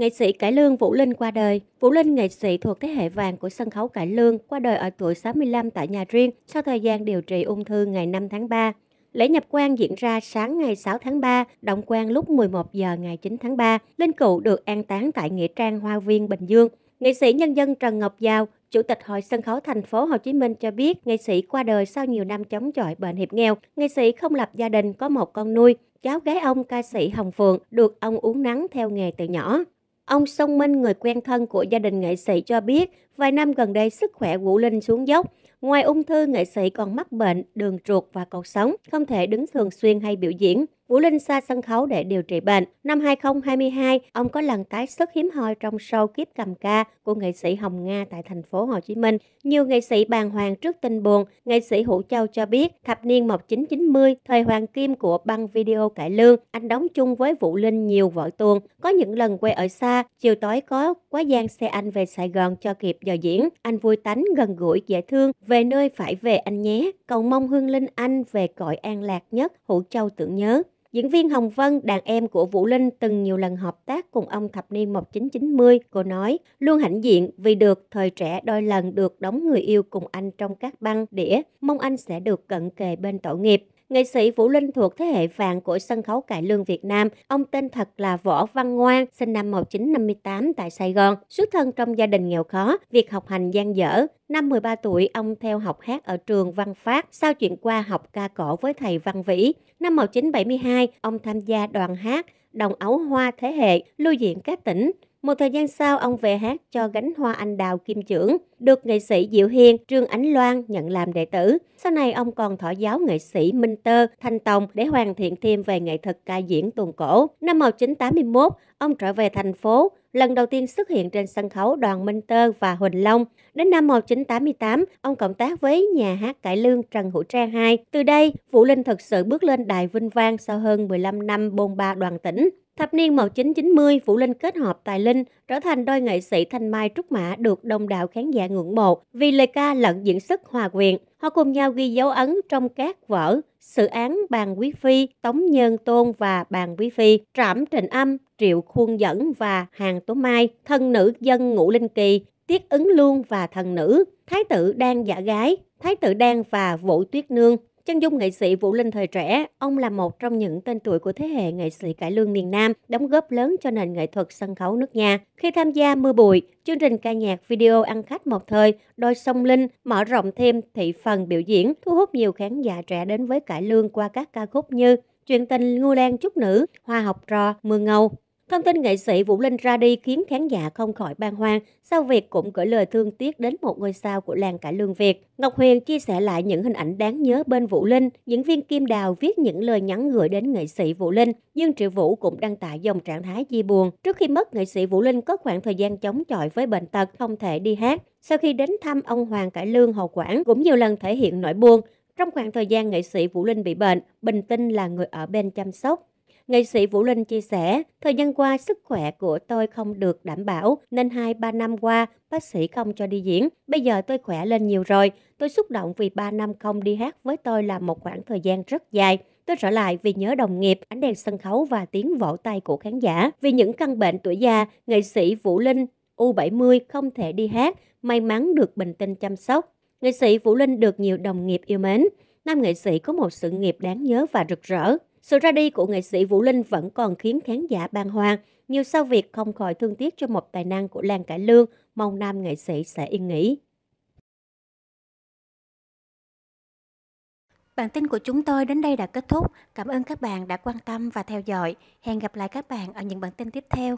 Nghệ sĩ cải lương Vũ Linh qua đời. Vũ Linh nghệ sĩ thuộc thế hệ vàng của sân khấu cải lương qua đời ở tuổi 65 tại nhà riêng sau thời gian điều trị ung thư ngày 5 tháng 3. Lễ nhập quan diễn ra sáng ngày 6 tháng 3, động quan lúc 11 giờ ngày 9 tháng 3. Linh cựu được an táng tại Nghĩa trang Hoa Viên, Bình Dương. Nghệ sĩ nhân dân Trần Ngọc Giao, Chủ tịch Hội sân khấu thành phố Hồ Chí Minh cho biết, nghệ sĩ qua đời sau nhiều năm chống chọi bệnh hiểm nghèo. Nghệ sĩ không lập gia đình, có một con nuôi. Cháu gái ông ca sĩ Hồng Phượng được ông uống nắng theo nghề từ nhỏ. Ông Song Minh, người quen thân của gia đình nghệ sĩ cho biết, vài năm gần đây sức khỏe Vũ Linh xuống dốc. Ngoài ung thư, nghệ sĩ còn mắc bệnh, đường ruột và cột sống, không thể đứng thường xuyên hay biểu diễn. Vũ Linh xa sân khấu để điều trị bệnh. Năm 2022, ông có lần tái xuất hiếm hoi trong show Kiếp cầm ca của nghệ sĩ Hồng Nga tại thành phố Hồ Chí Minh. Nhiều nghệ sĩ bàn hoàng trước tin buồn, nghệ sĩ Hữu Châu cho biết thập niên 1990, thời hoàng kim của băng video cải lương, anh đóng chung với Vũ Linh nhiều vở tuồng. Có những lần quê ở xa, chiều tối có quá gian xe anh về Sài Gòn cho kịp giờ diễn. Anh vui tánh, gần gũi, dễ thương, về nơi phải về anh nhé. Cầu mong hương linh anh về cõi an lạc nhất, Hữu Châu tưởng nhớ. Diễn viên Hồng Vân, đàn em của Vũ Linh từng nhiều lần hợp tác cùng ông thập niên 1990, cô nói, luôn hãnh diện vì được thời trẻ đôi lần được đóng người yêu cùng anh trong các băng đĩa, mong anh sẽ được cận kề bên tổ nghiệp. Nghệ sĩ Vũ Linh thuộc thế hệ vàng của sân khấu cải lương Việt Nam. Ông tên thật là Võ Văn Ngoan, sinh năm 1958 tại Sài Gòn. Xuất thân trong gia đình nghèo khó, việc học hành gian dở. Năm 13 tuổi, ông theo học hát ở trường Văn Phát, sau chuyện qua học ca cổ với thầy Văn Vĩ. Năm 1972, ông tham gia đoàn hát Đồng Ấu Hoa Thế Hệ, lưu diện các tỉnh một thời gian sau, ông về hát cho gánh hoa anh đào kim trưởng, được nghệ sĩ Diệu hiên Trương Ánh Loan nhận làm đệ tử. Sau này, ông còn thọ giáo nghệ sĩ Minh Tơ, Thanh Tòng để hoàn thiện thêm về nghệ thuật ca diễn tuồng cổ. Năm 1981, ông trở về thành phố, lần đầu tiên xuất hiện trên sân khấu Đoàn Minh Tơ và Huỳnh Long. Đến năm 1988, ông cộng tác với nhà hát cải lương Trần Hữu Trang II. Từ đây, Vũ Linh thực sự bước lên đài vinh vang sau hơn 15 năm bôn ba đoàn tỉnh. Thập niên 1990, Vũ Linh kết hợp tài linh, trở thành đôi nghệ sĩ thanh mai trúc mã được đông đảo khán giả ngưỡng mộ vì lời ca lẫn diễn xuất hòa quyện. Họ cùng nhau ghi dấu ấn trong các vở Sự án Bàn Quý Phi, Tống Nhân Tôn và Bàn Quý Phi, Trảm Trình Âm, Triệu Khuôn Dẫn và Hàng Tố Mai, "Thần Nữ Dân Ngũ Linh Kỳ, Tiết Ứng Luôn và Thần Nữ, Thái tử Đan Giả Gái, Thái tử Đan và Vũ Tuyết Nương. Chân dung nghệ sĩ Vũ Linh thời trẻ, ông là một trong những tên tuổi của thế hệ nghệ sĩ cải lương miền Nam, đóng góp lớn cho nền nghệ thuật sân khấu nước nhà. Khi tham gia Mưa bụi, chương trình ca nhạc video ăn khách một thời, đôi sông Linh mở rộng thêm thị phần biểu diễn, thu hút nhiều khán giả trẻ đến với cải lương qua các ca khúc như Chuyện tình Ngô Lan Trúc Nữ, Hoa học trò, Mưa ngâu. Thông tin nghệ sĩ Vũ Linh ra đi khiến khán giả không khỏi băn hoang, sau việc cũng gửi lời thương tiếc đến một ngôi sao của làng cải lương Việt. Ngọc Huyền chia sẻ lại những hình ảnh đáng nhớ bên Vũ Linh, diễn viên Kim Đào viết những lời nhắn gửi đến nghệ sĩ Vũ Linh. Dương Triệu Vũ cũng đăng tải dòng trạng thái chia buồn. Trước khi mất, nghệ sĩ Vũ Linh có khoảng thời gian chống chọi với bệnh tật, không thể đi hát. Sau khi đến thăm ông Hoàng Cải Lương Hồ Quảng cũng nhiều lần thể hiện nỗi buồn. Trong khoảng thời gian nghệ sĩ Vũ Linh bị bệnh, Bình Tinh là người ở bên chăm sóc. Nghệ sĩ Vũ Linh chia sẻ, thời gian qua sức khỏe của tôi không được đảm bảo nên 2-3 năm qua bác sĩ không cho đi diễn. Bây giờ tôi khỏe lên nhiều rồi. Tôi xúc động vì 3 năm không đi hát với tôi là một khoảng thời gian rất dài. Tôi trở lại vì nhớ đồng nghiệp, ánh đèn sân khấu và tiếng vỗ tay của khán giả. Vì những căn bệnh tuổi già, nghệ sĩ Vũ Linh U70 không thể đi hát, may mắn được bình tinh chăm sóc. Nghệ sĩ Vũ Linh được nhiều đồng nghiệp yêu mến. Nam nghệ sĩ có một sự nghiệp đáng nhớ và rực rỡ. Sự ra đi của nghệ sĩ Vũ Linh vẫn còn khiến khán giả bàng hoàng. Nhiều sao việc không khỏi thương tiếc cho một tài năng của làng Cải Lương, mong nam nghệ sĩ sẽ yên nghỉ. Bản tin của chúng tôi đến đây đã kết thúc. Cảm ơn các bạn đã quan tâm và theo dõi. Hẹn gặp lại các bạn ở những bản tin tiếp theo.